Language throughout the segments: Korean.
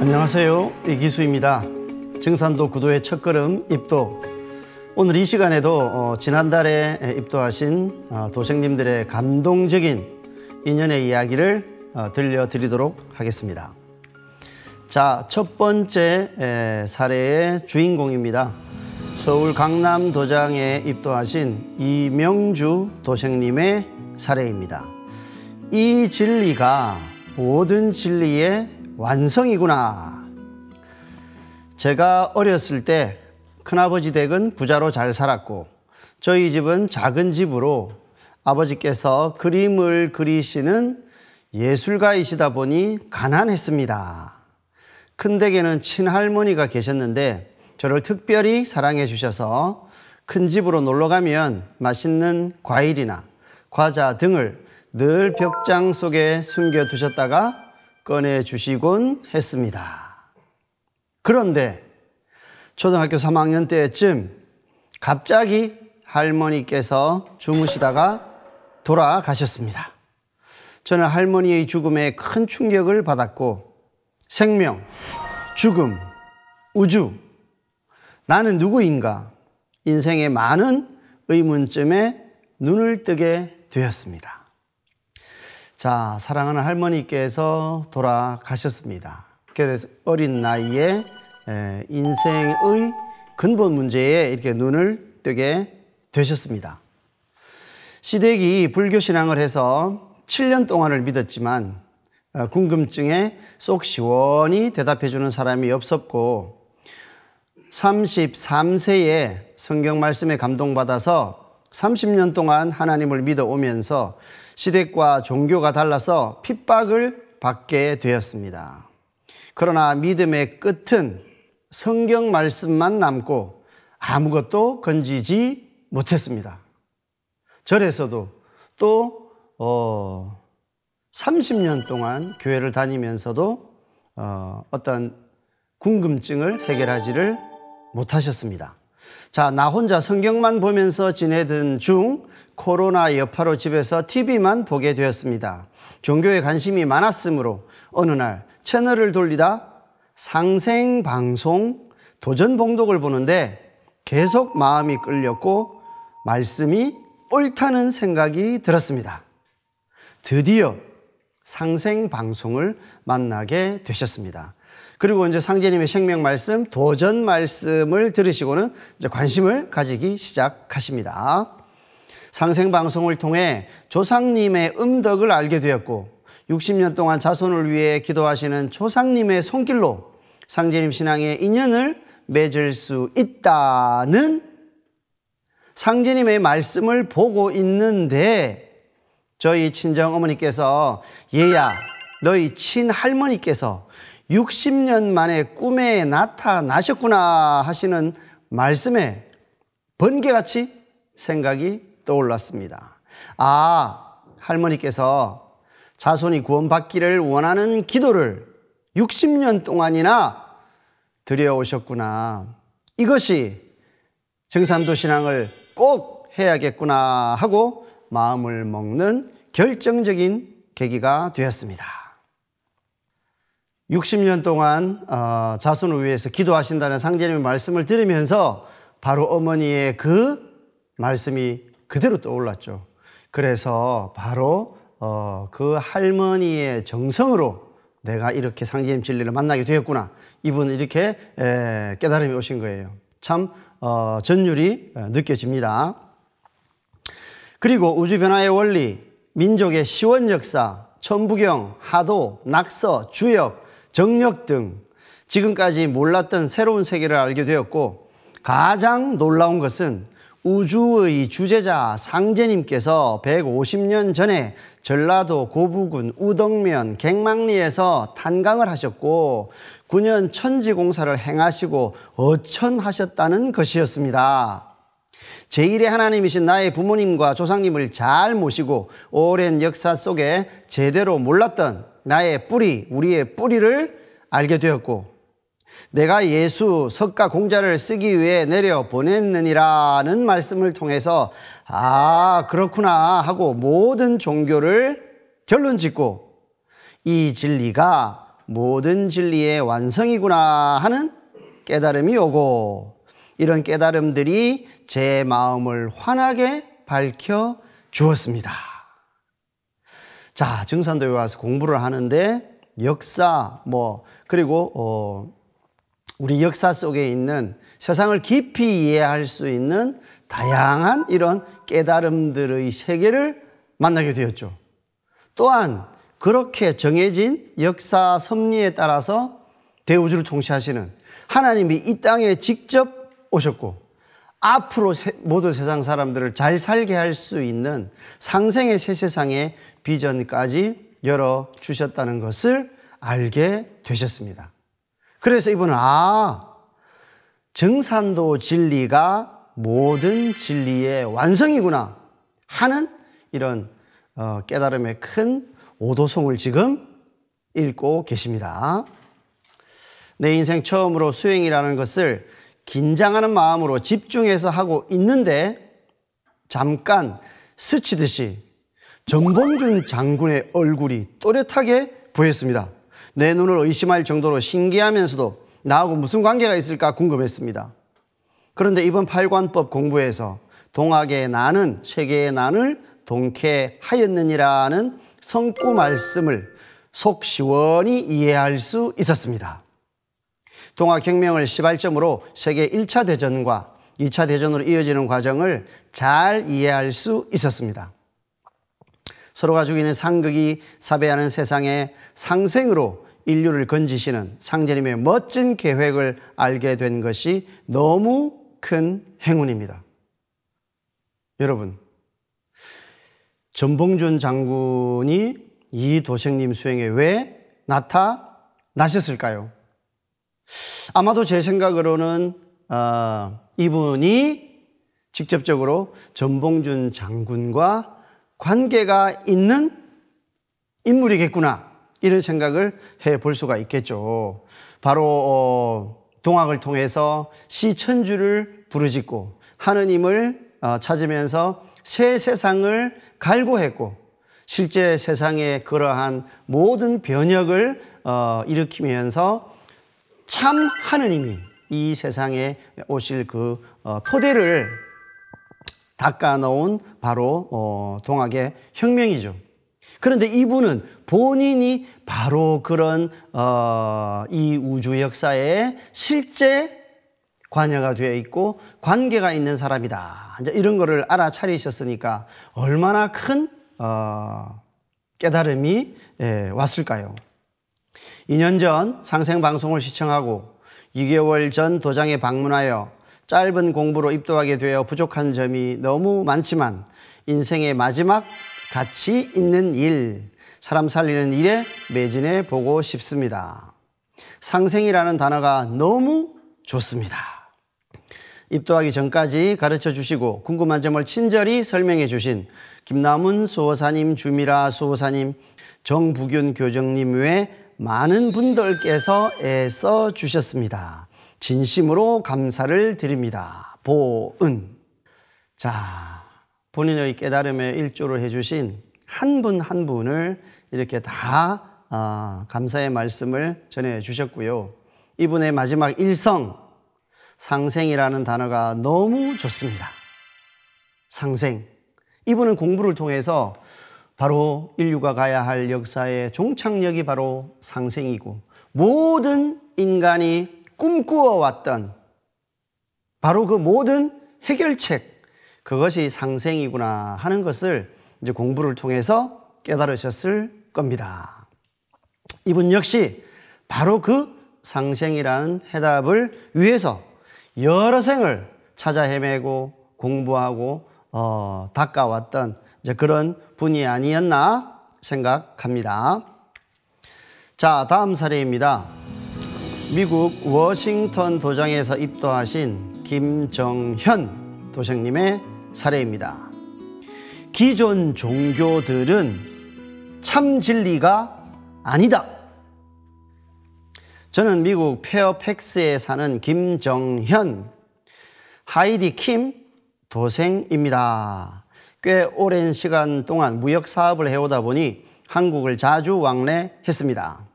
안녕하세요. 이기수입니다. 증산도 구도의 첫걸음 입도. 오늘 이 시간에도 어, 지난달에 입도하신 어, 도생님들의 감동적인 인연의 이야기를 어, 들려드리도록 하겠습니다. 자, 첫 번째 사례의 주인공입니다. 서울 강남도장에 입도하신 이명주 도생님의 사례입니다. 이 진리가 모든 진리의 완성이구나. 제가 어렸을 때 큰아버지 댁은 부자로 잘 살았고 저희 집은 작은 집으로 아버지께서 그림을 그리시는 예술가이시다 보니 가난했습니다. 큰 댁에는 친할머니가 계셨는데 저를 특별히 사랑해 주셔서 큰 집으로 놀러 가면 맛있는 과일이나 과자 등을 늘 벽장 속에 숨겨 두셨다가 꺼내 주시곤 했습니다. 그런데 초등학교 3학년 때쯤 갑자기 할머니께서 주무시다가 돌아가셨습니다. 저는 할머니의 죽음에 큰 충격을 받았고 생명, 죽음, 우주, 나는 누구인가 인생의 많은 의문점에 눈을 뜨게 되었습니다. 자, 사랑하는 할머니께서 돌아가셨습니다. 그래서 어린 나이에 인생의 근본 문제에 이렇게 눈을 뜨게 되셨습니다. 시댁이 불교 신앙을 해서 7년 동안을 믿었지만 어, 궁금증에 쏙 시원히 대답해 주는 사람이 없었고 33세에 성경 말씀에 감동받아서 30년 동안 하나님을 믿어오면서 시댁과 종교가 달라서 핍박을 받게 되었습니다. 그러나 믿음의 끝은 성경 말씀만 남고 아무것도 건지지 못했습니다. 절에서도 또 어, 30년 동안 교회를 다니면서도 어, 어떤 궁금증을 해결하지를 못하셨습니다. 자, 나 혼자 성경만 보면서 지내던 중 코로나 여파로 집에서 TV만 보게 되었습니다. 종교에 관심이 많았으므로 어느 날 채널을 돌리다 상생방송 도전봉독을 보는데 계속 마음이 끌렸고 말씀이 옳다는 생각이 들었습니다. 드디어 상생방송을 만나게 되셨습니다. 그리고 이제 상제님의 생명 말씀, 도전 말씀을 들으시고는 이제 관심을 가지기 시작하십니다. 상생방송을 통해 조상님의 음덕을 알게 되었고 60년 동안 자손을 위해 기도하시는 조상님의 손길로 상제님 신앙의 인연을 맺을 수 있다는 상제님의 말씀을 보고 있는데 저희 친정 어머니께서 예야 너희 친할머니께서 60년 만에 꿈에 나타나셨구나 하시는 말씀에 번개같이 생각이 떠올랐습니다. 아, 할머니께서 자손이 구원받기를 원하는 기도를 60년 동안이나 드려오셨구나. 이것이 증산도 신앙을 꼭 해야겠구나 하고 마음을 먹는 결정적인 계기가 되었습니다. 60년 동안 어, 자손을 위해서 기도하신다는 상제님의 말씀을 들으면서 바로 어머니의 그 말씀이 그대로 떠올랐죠. 그래서 바로 어, 그 할머니의 정성으로 내가 이렇게 상지임 진리를 만나게 되었구나. 이분은 이렇게 에, 깨달음이 오신 거예요. 참 어, 전율이 어, 느껴집니다. 그리고 우주 변화의 원리, 민족의 시원 역사, 천부경, 하도, 낙서, 주역, 정력 등 지금까지 몰랐던 새로운 세계를 알게 되었고 가장 놀라운 것은 우주의 주제자 상제님께서 150년 전에 전라도 고부군 우덕면 갱망리에서 탄강을 하셨고 9년 천지공사를 행하시고 어천하셨다는 것이었습니다. 제1의 하나님이신 나의 부모님과 조상님을 잘 모시고 오랜 역사 속에 제대로 몰랐던 나의 뿌리, 우리의 뿌리를 알게 되었고 내가 예수 석가 공자를 쓰기 위해 내려 보냈느니라는 말씀을 통해서 아 그렇구나 하고 모든 종교를 결론 짓고 이 진리가 모든 진리의 완성이구나 하는 깨달음이 오고 이런 깨달음들이 제 마음을 환하게 밝혀 주었습니다. 자, 증산도에 와서 공부를 하는데 역사 뭐 그리고 어 우리 역사 속에 있는 세상을 깊이 이해할 수 있는 다양한 이런 깨달음들의 세계를 만나게 되었죠. 또한 그렇게 정해진 역사 섭리에 따라서 대우주를 통치하시는 하나님이 이 땅에 직접 오셨고 앞으로 모든 세상 사람들을 잘 살게 할 수 있는 상생의 새 세상의 비전까지 열어 주셨다는 것을 알게 되셨습니다. 그래서 이분은 아 정산도 진리가 모든 진리의 완성이구나 하는 이런 어, 깨달음의 큰 오도송을 지금 읽고 계십니다. 내 인생 처음으로 수행이라는 것을 긴장하는 마음으로 집중해서 하고 있는데 잠깐 스치듯이 정봉준 장군의 얼굴이 또렷하게 보였습니다. 내 눈을 의심할 정도로 신기하면서도 나하고 무슨 관계가 있을까 궁금했습니다. 그런데 이번 팔관법 공부에서 동학의 난은 세계의 난을 동케하였느니라는 성구 말씀을 속 시원히 이해할 수 있었습니다. 동학혁명을 시발점으로 세계 1차 대전과 2차 대전으로 이어지는 과정을 잘 이해할 수 있었습니다. 서로가 죽이는 상극이 사배하는 세상의 상생으로 인류를 건지시는 상제님의 멋진 계획을 알게 된 것이 너무 큰 행운입니다. 여러분, 전봉준 장군이 이 도생님 수행에 왜 나타나셨을까요? 아마도 제 생각으로는 어, 이분이 직접적으로 전봉준 장군과 관계가 있는 인물이겠구나 이런 생각을 해 볼 수가 있겠죠. 바로 어, 동학을 통해서 시천주를 부르짖고 하느님을 어, 찾으면서 새 세상을 갈구했고 실제 세상에 그러한 모든 변혁을 어, 일으키면서 참 하느님이 이 세상에 오실 그 어, 토대를 닦아놓은 바로 어, 동학의 혁명이죠. 그런데 이분은 본인이 바로 그런 어, 이 우주 역사에 실제 관여가 되어 있고 관계가 있는 사람이다. 이제 이런 거를 알아차리셨으니까 얼마나 큰 어, 깨달음이 예, 왔을까요? 2년 전 상생 방송을 시청하고 2개월 전 도장에 방문하여 짧은 공부로 입도하게 되어 부족한 점이 너무 많지만 인생의 마지막 가치 있는 일, 사람 살리는 일에 매진해 보고 싶습니다. 상생이라는 단어가 너무 좋습니다. 입도하기 전까지 가르쳐 주시고 궁금한 점을 친절히 설명해 주신 김남훈 소호사님, 주미라 소호사님, 정부균 교정님 외 많은 분들께서 애써 주셨습니다. 진심으로 감사를 드립니다. 보은. 자, 본인의 깨달음에 일조를 해주신 한 분한 한 분을 이렇게 다 아, 감사의 말씀을 전해 주셨고요. 이분의 마지막 일성, 상생이라는 단어가 너무 좋습니다. 상생. 이분은 공부를 통해서 바로 인류가 가야 할 역사의 종착역이 바로 상생이고 모든 인간이 꿈꾸어 왔던 바로 그 모든 해결책, 그것이 상생이구나 하는 것을 이제 공부를 통해서 깨달으셨을 겁니다. 이분 역시 바로 그 상생이라는 해답을 위해서 여러 생을 찾아 헤매고 공부하고 어, 닦아왔던 이제 그런 분이 아니었나 생각합니다. 자, 다음 사례입니다. 미국 워싱턴 도장에서 입도하신 김정현 도생님의 사례입니다. 기존 종교들은 참 진리가 아니다. 저는 미국 페어팩스에 사는 김정현 하이디 킴 도생입니다. 꽤 오랜 시간 동안 무역 사업을 해오다 보니 한국을 자주 왕래했습니다.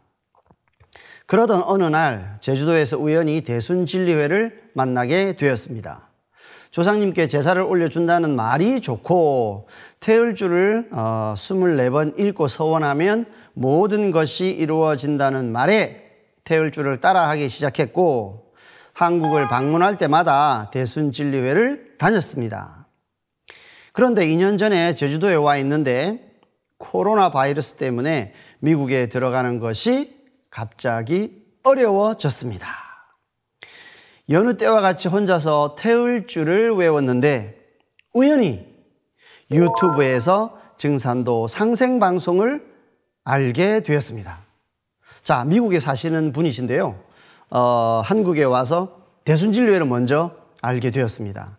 그러던 어느 날 제주도에서 우연히 대순진리회를 만나게 되었습니다. 조상님께 제사를 올려준다는 말이 좋고 태율주를 24번 어, 읽고 서원하면 모든 것이 이루어진다는 말에 태율주를 따라하기 시작했고 한국을 방문할 때마다 대순진리회를 다녔습니다. 그런데 2년 전에 제주도에 와 있는데 코로나 바이러스 때문에 미국에 들어가는 것이 갑자기 어려워졌습니다. 여느 때와 같이 혼자서 태울 줄을 외웠는데 우연히 유튜브에서 증산도 상생 방송을 알게 되었습니다. 자, 미국에 사시는 분이신데요. 어, 한국에 와서 대순진료회를 먼저 알게 되었습니다.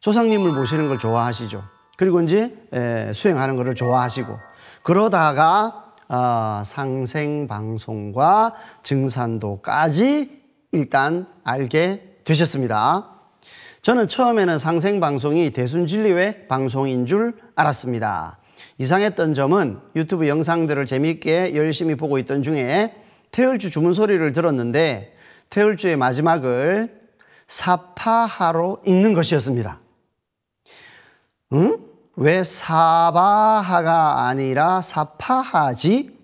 조상님을 모시는 걸 좋아하시죠. 그리고 이제 에, 수행하는 것 좋아하시고 그러다가 어, 상생 방송과 증산도까지 일단 알게 되셨습니다. 저는 처음에는 상생방송이 대순진리회 방송인 줄 알았습니다. 이상했던 점은 유튜브 영상들을 재미있게 열심히 보고 있던 중에 태열주 주문 소리를 들었는데 태열주의 마지막을 사파하로 읽는 것이었습니다. 응? 왜 사바하가 아니라 사파하지?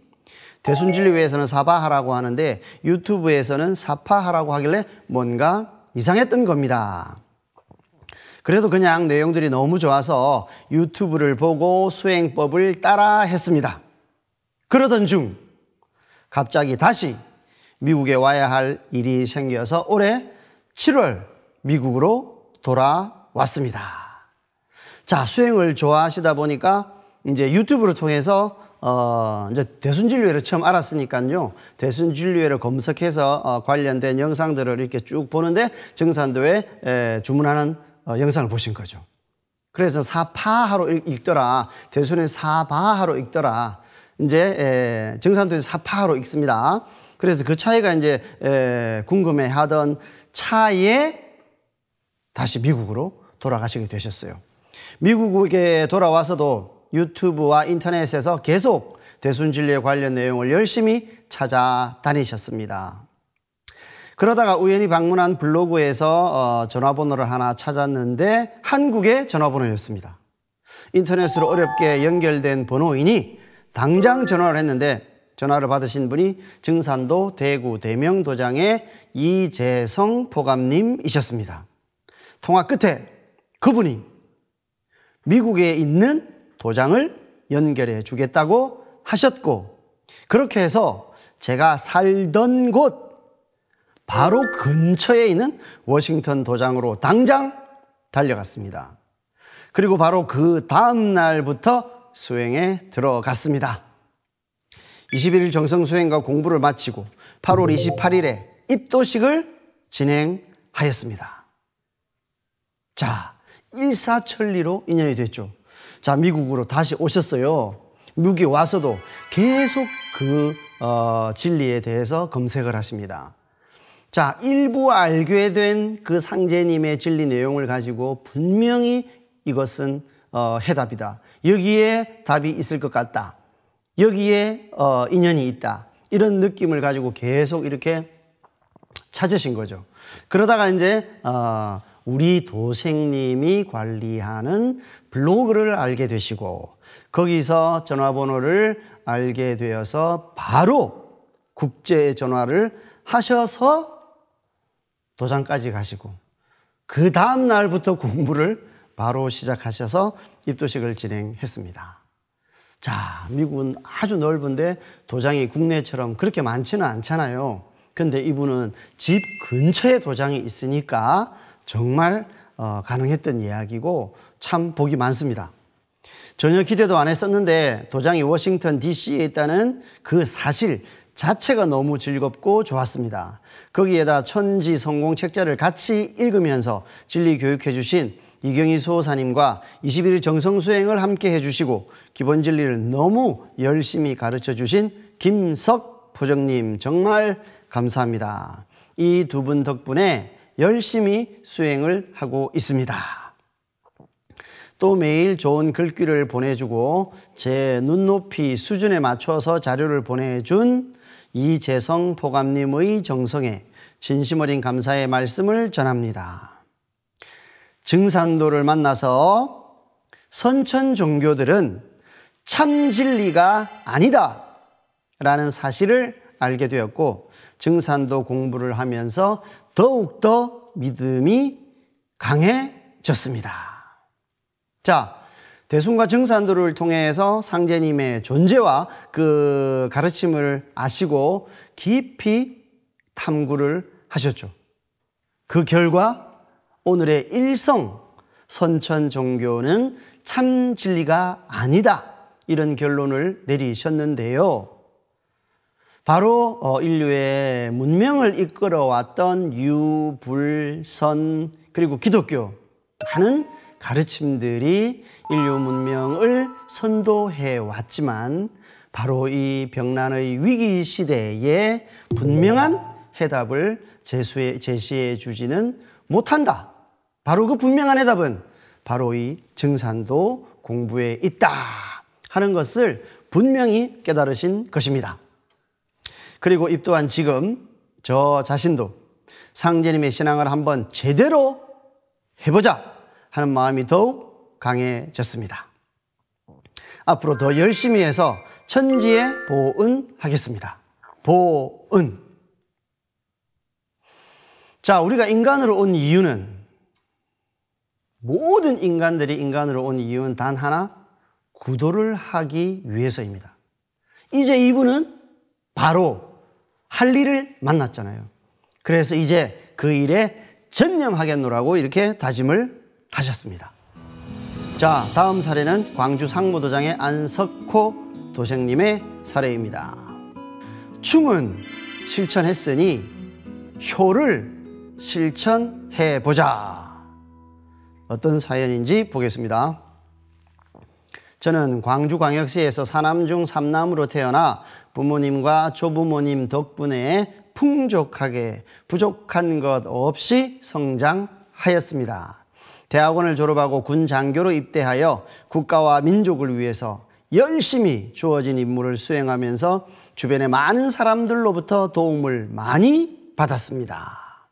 대순진리회에서는 사바하라고 하는데 유튜브에서는 사파하라고 하길래 뭔가 이상했던 겁니다. 그래도 그냥 내용들이 너무 좋아서 유튜브를 보고 수행법을 따라 했습니다. 그러던 중 갑자기 다시 미국에 와야 할 일이 생겨서 올해 7월 미국으로 돌아왔습니다. 자, 수행을 좋아하시다 보니까 이제 유튜브를 통해서 어, 이제 대순진료회를 처음 알았으니까요. 대순진료회를 검색해서 어, 관련된 영상들을 이렇게 쭉 보는데 정산도에 에, 주문하는 어, 영상을 보신 거죠. 그래서 사파하로 읽더라. 대순의 사바하로 읽더라. 이제 에, 정산도에 사파하로 읽습니다. 그래서 그 차이가 이제 에, 궁금해하던 차에 이 다시 미국으로 돌아가시게 되셨어요. 미국에 돌아와서도 유튜브와 인터넷에서 계속 대순진리에 관련 내용을 열심히 찾아다니셨습니다. 그러다가 우연히 방문한 블로그에서 어, 전화번호를 하나 찾았는데 한국의 전화번호였습니다. 인터넷으로 어렵게 연결된 번호이니 당장 전화를 했는데 전화를 받으신 분이 증산도 대구 대명도장의 이재성 포감님이셨습니다. 통화 끝에 그분이 미국에 있는 보장을 연결해 주겠다고 하셨고 그렇게 해서 제가 살던 곳 바로 근처에 있는 워싱턴 도장으로 당장 달려갔습니다. 그리고 바로 그 다음 날부터 수행에 들어갔습니다. 21일 정성 수행과 공부를 마치고 8월 28일에 입도식을 진행하였습니다. 자, 일사천리로 인연이 됐죠. 자, 미국으로 다시 오셨어요. 미국에 와서도 계속 그 어, 진리에 대해서 검색을 하십니다. 자, 일부 알게 된 그 상제님의 진리 내용을 가지고 분명히 이것은 어, 해답이다. 여기에 답이 있을 것 같다. 여기에 어, 인연이 있다. 이런 느낌을 가지고 계속 이렇게 찾으신 거죠. 그러다가 이제 어, 우리 도생님이 관리하는 블로그를 알게 되시고 거기서 전화번호를 알게 되어서 바로 국제 전화를 하셔서 도장까지 가시고 그 다음 날부터 공부를 바로 시작하셔서 입도식을 진행했습니다. 자, 미국은 아주 넓은데 도장이 국내처럼 그렇게 많지는 않잖아요. 근데 이분은 집 근처에 도장이 있으니까 정말 어, 가능했던 이야기고 참 복이 많습니다. 전혀 기대도 안 했었는데 도장이 워싱턴 DC에 있다는 그 사실 자체가 너무 즐겁고 좋았습니다. 거기에다 천지 성공 책자를 같이 읽으면서 진리 교육해 주신 이경희 수호사님과 21일 정성수행을 함께 해주시고 기본 진리를 너무 열심히 가르쳐 주신 김석 포정님 정말 감사합니다. 이 두 분 덕분에 열심히 수행을 하고 있습니다. 또 매일 좋은 글귀를 보내주고 제 눈높이 수준에 맞춰서 자료를 보내준 이재성 포감님의 정성에 진심 어린 감사의 말씀을 전합니다. 증산도를 만나서 선천 종교들은 참 진리가 아니다 라는 사실을 알게 되었고 증산도 공부를 하면서 더욱더 믿음이 강해졌습니다. 자, 대순과 증산도를 통해서 상제님의 존재와 그 가르침을 아시고 깊이 탐구를 하셨죠. 그 결과 오늘의 일성 선천 종교는 참 진리가 아니다. 이런 결론을 내리셨는데요. 바로 어, 인류의 문명을 이끌어왔던 유불선 그리고 기독교 많은 가르침들이 인류 문명을 선도해 왔지만 바로 이병란의 위기 시대에 분명한 해답을 제시해, 제시해 주지는 못한다. 바로 그 분명한 해답은 바로 이 증산도 공부에 있다 하는 것을 분명히 깨달으신 것입니다. 그리고 입 또한 지금 저 자신도 상제님의 신앙을 한번 제대로 해보자 하는 마음이 더욱 강해졌습니다. 앞으로 더 열심히 해서 천지에 보은하겠습니다. 보은. 자, 우리가 인간으로 온 이유는 모든 인간들이 인간으로 온 이유는 단 하나 구도를 하기 위해서입니다. 이제 이분은 바로 할 일을 만났잖아요. 그래서 이제 그 일에 전념하겠노라고 이렇게 다짐을 하셨습니다. 자, 다음 사례는 광주 상무도장의 안석호 도생님의 사례입니다. 충은 실천했으니 효를 실천해보자. 어떤 사연인지 보겠습니다. 저는 광주광역시에서 사남 중 삼남으로 태어나 부모님과 조부모님 덕분에 풍족하게 부족한 것 없이 성장하였습니다. 대학원을 졸업하고 군 장교로 입대하여 국가와 민족을 위해서 열심히 주어진 임무를 수행하면서 주변의 많은 사람들로부터 도움을 많이 받았습니다.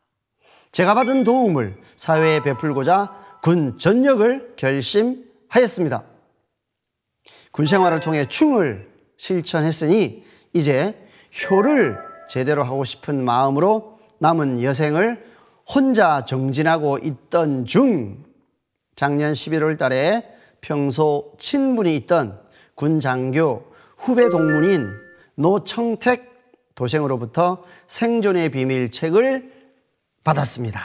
제가 받은 도움을 사회에 베풀고자 군 전역을 결심하였습니다. 군 생활을 통해 춤을 실천했으니 이제 효를 제대로 하고 싶은 마음으로 남은 여생을 혼자 정진하고 있던 중 작년 11월 달에 평소 친분이 있던 군 장교 후배 동문인 노청택 도생으로부터 생존의 비밀 책을 받았습니다.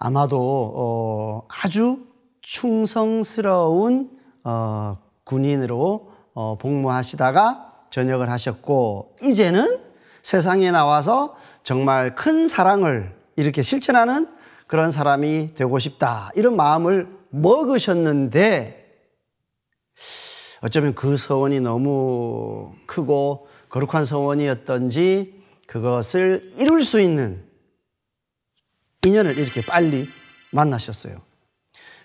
아마도 어, 아주 충성스러운 어, 군인으로 어, 복무하시다가 전역을 하셨고 이제는 세상에 나와서 정말 큰 사랑을 이렇게 실천하는 그런 사람이 되고 싶다 이런 마음을 먹으셨는데 어쩌면 그 서원이 너무 크고 거룩한 서원이었던지 그것을 이룰 수 있는 인연을 이렇게 빨리 만나셨어요.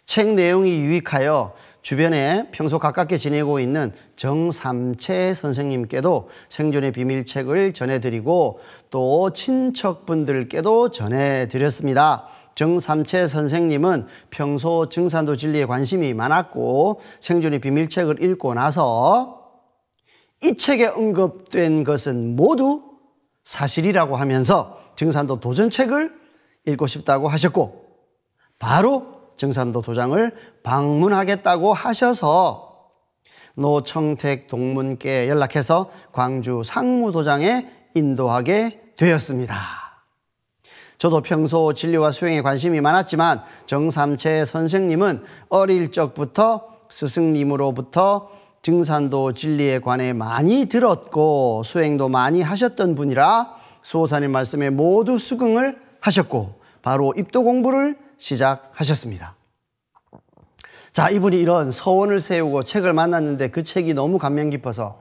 책 내용이 유익하여 주변에 평소 가깝게 지내고 있는 정삼채 선생님께도 생존의 비밀책을 전해드리고 또 친척분들께도 전해드렸습니다. 정삼채 선생님은 평소 증산도 진리에 관심이 많았고 생존의 비밀책을 읽고 나서 이 책에 언급된 것은 모두 사실이라고 하면서 증산도 도전책을 읽고 싶다고 하셨고 바로 정산도 도장을 방문하겠다고 하셔서 노청택 동문께 연락해서 광주 상무도장에 인도하게 되었습니다. 저도 평소 진리와 수행에 관심이 많았지만 정삼채 선생님은 어릴 적부터 스승님으로부터 증산도 진리에 관해 많이 들었고 수행도 많이 하셨던 분이라 수호사님 말씀에 모두 수긍을 하셨고 바로 입도 공부를 시작하셨습니다. 자, 이분이 이런 서원을 세우고 책을 만났는데 그 책이 너무 감명 깊어서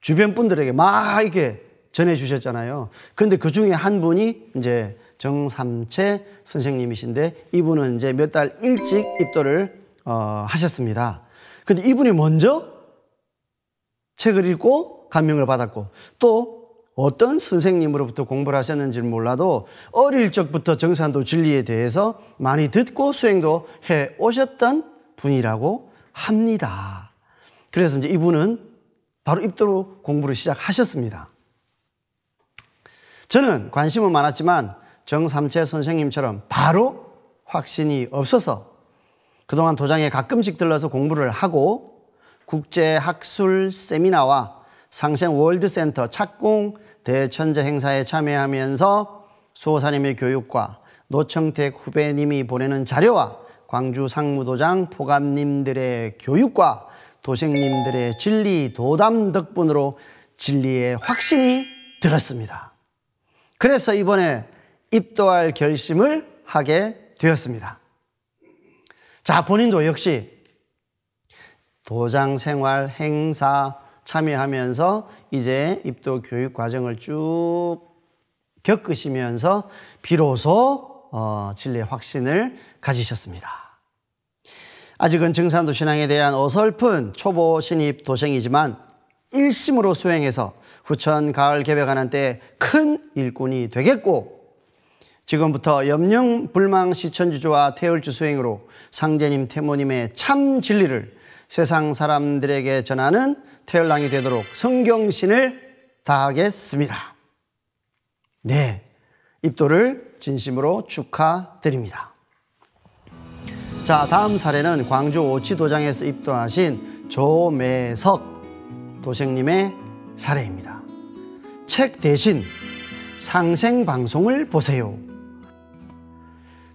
주변 분들에게 막 이렇게 전해 주셨잖아요. 근데 그 중에 한 분이 이제 정삼채 선생님이신데 이분은 이제 몇 달 일찍 입도를 어, 하셨습니다. 근데 이분이 먼저 책을 읽고 감명을 받았고 또 어떤 선생님으로부터 공부를 하셨는지 몰라도 어릴 적부터 정산도 진리에 대해서 많이 듣고 수행도 해 오셨던 분이라고 합니다. 그래서 이제 이분은 바로 입도로 공부를 시작하셨습니다. 저는 관심은 많았지만 정삼채 선생님처럼 바로 확신이 없어서 그동안 도장에 가끔씩 들러서 공부를 하고 국제학술 세미나와 상생 월드센터 착공 대천재 행사에 참여하면서 수호사님의 교육과 노청택 후배님이 보내는 자료와 광주 상무도장 포감님들의 교육과 도생님들의 진리 도담 덕분으로 진리의 확신이 들었습니다. 그래서 이번에 입도할 결심을 하게 되었습니다. 자, 본인도 역시 도장 생활 행사 참여하면서 이제 입도 교육 과정을 쭉 겪으시면서 비로소 어, 진리의 확신을 가지셨습니다. 아직은 증산도 신앙에 대한 어설픈 초보 신입 도생이지만 일심으로 수행해서 후천 가을 개벽하는 때큰 일꾼이 되겠고 지금부터 염령 불망 시천주조와 태열주 수행으로 상제님 태모님의 참 진리를 세상 사람들에게 전하는 태열랑이 되도록 성경신을 다하겠습니다. 네. 입도를 진심으로 축하드립니다. 자, 다음 사례는 광주 오치도장에서 입도하신 조매석 도생님의 사례입니다. 책 대신 상생방송을 보세요.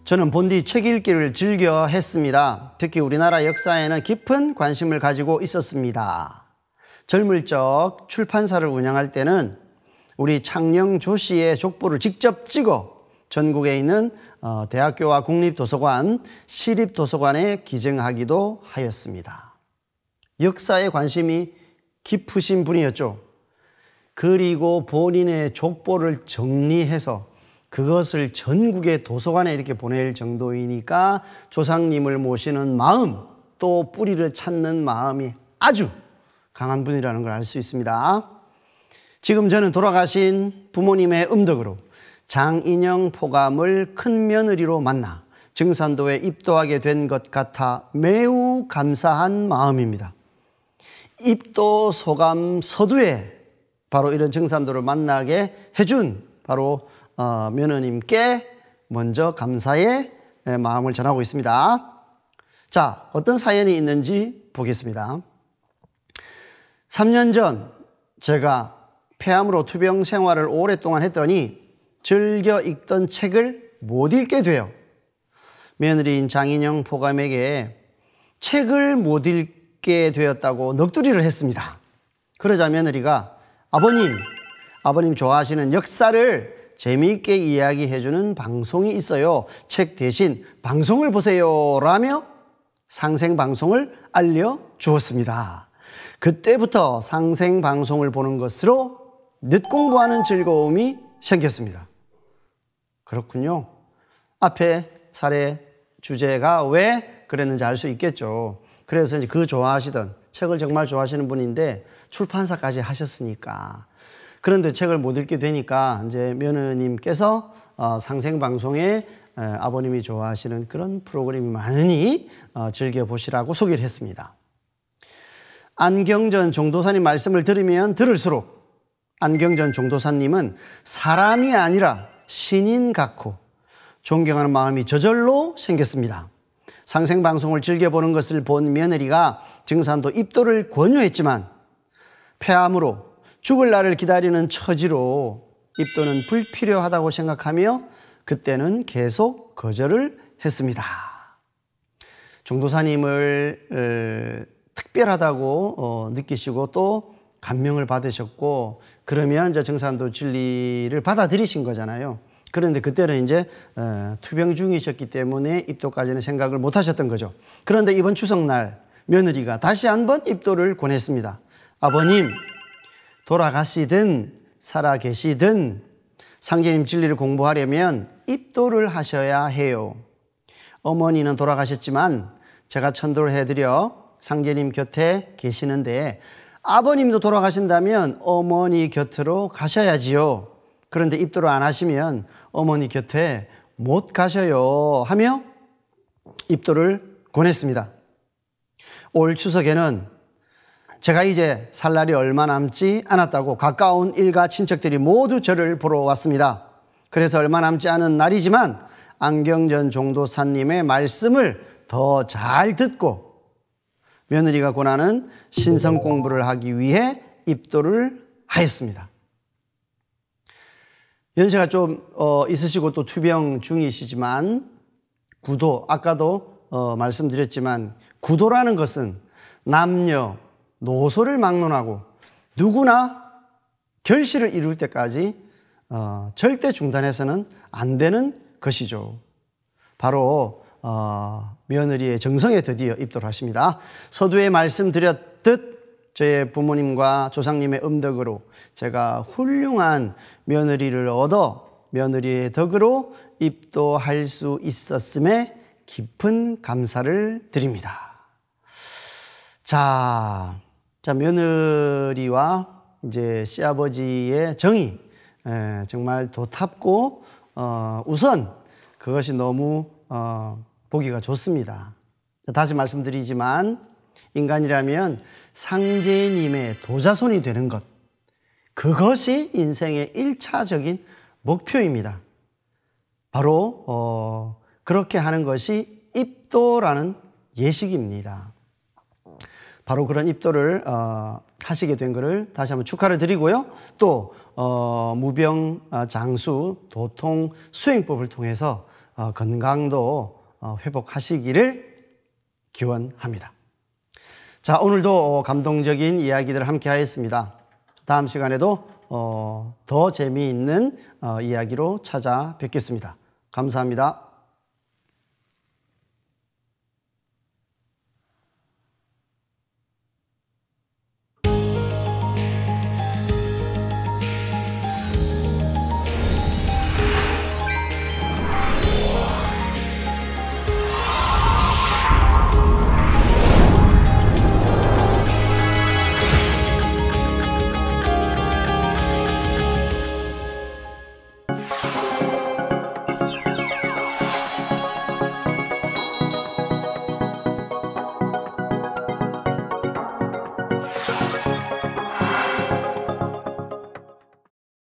저는 본디 책 읽기를 즐겨 했습니다. 특히 우리나라 역사에는 깊은 관심을 가지고 있었습니다. 젊을 적 출판사를 운영할 때는 우리 창녕 조씨의 족보를 직접 찍어 전국에 있는 어, 대학교와 국립도서관, 시립도서관에 기증하기도 하였습니다. 역사에 관심이 깊으신 분이었죠. 그리고 본인의 족보를 정리해서 그것을 전국의 도서관에 이렇게 보낼 정도이니까 조상님을 모시는 마음 또 뿌리를 찾는 마음이 아주 강한 분이라는 걸 알 수 있습니다. 지금 저는 돌아가신 부모님의 음덕으로 장인영 포감을 큰 며느리로 만나 증산도에 입도하게 된 것 같아 매우 감사한 마음입니다. 입도 소감 서두에 바로 이런 증산도를 만나게 해준 바로 어, 며느님께 먼저 감사의 마음을 전하고 있습니다. 자, 어떤 사연이 있는지 보겠습니다. 3년 전 제가 폐암으로 투병 생활을 오랫동안 했더니 즐겨 읽던 책을 못 읽게 돼요. 며느리인 장인영 포감에게 책을 못 읽게 되었다고 넋두리를 했습니다. 그러자 며느리가 아버님, 아버님 좋아하시는 역사를 재미있게 이야기해주는 방송이 있어요. 책 대신 방송을 보세요. 라며 상생방송을 알려주었습니다. 그때부터 상생 방송을 보는 것으로 늦 공부하는 즐거움이 생겼습니다. 그렇군요. 앞에 사례 주제가 왜 그랬는지 알 수 있겠죠. 그래서 이제 그 좋아하시던 책을 정말 좋아하시는 분인데 출판사까지 하셨으니까 그런데 책을 못 읽게 되니까 이제 며느님께서 어, 상생 방송에 아버님이 좋아하시는 그런 프로그램이 많으니 어, 즐겨 보시라고 소개를 했습니다. 안경전 종도사님 말씀을 들으면 들을수록 안경전 종도사님은 사람이 아니라 신인 같고 존경하는 마음이 저절로 생겼습니다. 상생방송을 즐겨보는 것을 본 며느리가 증산도 입도를 권유했지만 폐암으로 죽을 날을 기다리는 처지로 입도는 불필요하다고 생각하며 그때는 계속 거절을 했습니다. 종도사님을 어, 특별하다고 어, 느끼시고 또 감명을 받으셨고 그러면 이제 정산도 진리를 받아들이신 거잖아요. 그런데 그때는 이제 어, 투병 중이셨기 때문에 입도까지는 생각을 못 하셨던 거죠. 그런데 이번 추석날 며느리가 다시 한번 입도를 권했습니다. 아버님 돌아가시든 살아 계시든 상제님 진리를 공부하려면 입도를 하셔야 해요. 어머니는 돌아가셨지만 제가 천도를 해드려 상제님 곁에 계시는데 아버님도 돌아가신다면 어머니 곁으로 가셔야지요. 그런데 입도를 안 하시면 어머니 곁에 못 가셔요 하며 입도를 권했습니다. 올 추석에는 제가 이제 살 날이 얼마 남지 않았다고 가까운 일가 친척들이 모두 저를 보러 왔습니다. 그래서 얼마 남지 않은 날이지만 안경전 종도사님의 말씀을 더 잘 듣고 며느리가 권하는 신성 공부를 하기 위해 입도를 하였습니다. 연세가 좀 어, 있으시고 또 투병 중이시지만 구도 아까도 어, 말씀드렸지만 구도라는 것은 남녀 노소를 막론하고 누구나 결실을 이룰 때까지 어, 절대 중단해서는 안 되는 것이죠. 바로 어, 며느리의 정성에 드디어 입도를 하십니다. 서두에 말씀드렸듯 저의 부모님과 조상님의 음덕으로 제가 훌륭한 며느리를 얻어 며느리의 덕으로 입도할 수 있었음에 깊은 감사를 드립니다. 자, 자 며느리와 이제 시아버지의 정이 정말 도탑고 어, 우선 그것이 너무 어, 보기가 좋습니다. 다시 말씀드리지만 인간이라면 상제님의 도자손이 되는 것 그것이 인생의 1차적인 목표입니다. 바로 어, 그렇게 하는 것이 입도라는 예식입니다. 바로 그런 입도를 어, 하시게 된 것을 다시 한번 축하를 드리고요. 또 어, 무병 아, 장수 도통 수행법을 통해서 어, 건강도 어, 회복하시기를 기원합니다. 자, 오늘도 어, 감동적인 이야기들 함께 하였습니다. 다음 시간에도 어, 더 재미있는 이야기로 찾아뵙겠습니다. 감사합니다.